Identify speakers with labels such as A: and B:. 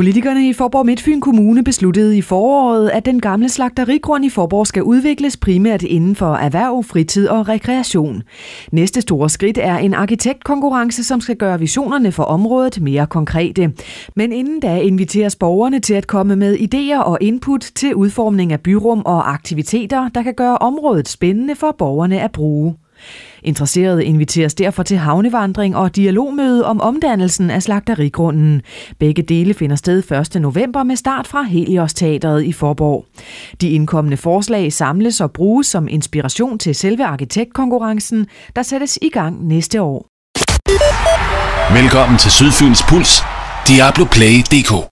A: Politikerne i Forborg Midtfyn Kommune besluttede i foråret, at den gamle slagterigrund i Forborg skal udvikles primært inden for erhverv, fritid og rekreation. Næste store skridt er en arkitektkonkurrence, som skal gøre visionerne for området mere konkrete. Men inden da inviteres borgerne til at komme med idéer og input til udformning af byrum og aktiviteter, der kan gøre området spændende for borgerne at bruge. Interesserede inviteres derfor til havnevandring og dialogmøde om omdannelsen af slagterigrunden. Begge dele finder sted 1. november med start fra Helios Teateret i Forborg. De indkommende forslag samles og bruges som inspiration til selve arkitektkonkurrencen, der sættes i gang næste år.
B: Velkommen til Sydfyns Puls, Diablo Play DK.